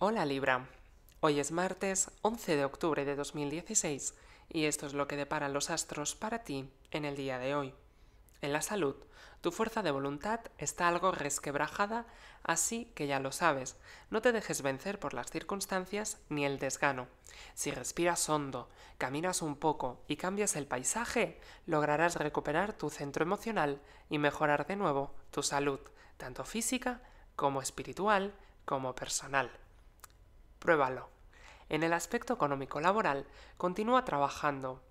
Hola Libra, hoy es martes 11 de octubre de 2016 y esto es lo que deparan los astros para ti en el día de hoy. En la salud, tu fuerza de voluntad está algo resquebrajada, así que ya lo sabes, no te dejes vencer por las circunstancias ni el desgano. Si respiras hondo, caminas un poco y cambias el paisaje, lograrás recuperar tu centro emocional y mejorar de nuevo tu salud, tanto física como espiritual como personal pruébalo. En el aspecto económico laboral, continúa trabajando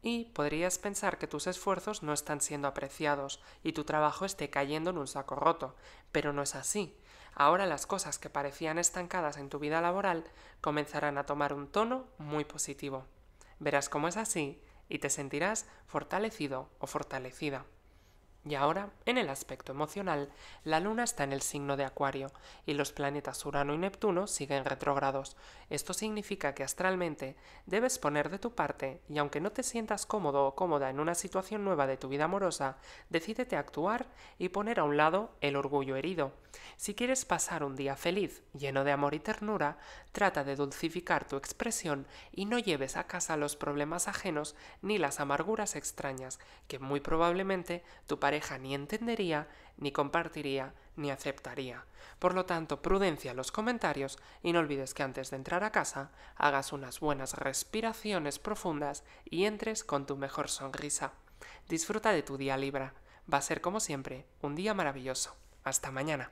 y podrías pensar que tus esfuerzos no están siendo apreciados y tu trabajo esté cayendo en un saco roto, pero no es así. Ahora las cosas que parecían estancadas en tu vida laboral comenzarán a tomar un tono muy positivo. Verás cómo es así y te sentirás fortalecido o fortalecida. Y ahora, en el aspecto emocional, la Luna está en el signo de Acuario y los planetas Urano y Neptuno siguen retrógrados. Esto significa que astralmente debes poner de tu parte y aunque no te sientas cómodo o cómoda en una situación nueva de tu vida amorosa, decídete a actuar y poner a un lado el orgullo herido. Si quieres pasar un día feliz, lleno de amor y ternura, trata de dulcificar tu expresión y no lleves a casa los problemas ajenos ni las amarguras extrañas, que muy probablemente tu pareja ni entendería, ni compartiría, ni aceptaría. Por lo tanto, prudencia los comentarios y no olvides que antes de entrar a casa, hagas unas buenas respiraciones profundas y entres con tu mejor sonrisa. Disfruta de tu día Libra. Va a ser como siempre un día maravilloso. Hasta mañana.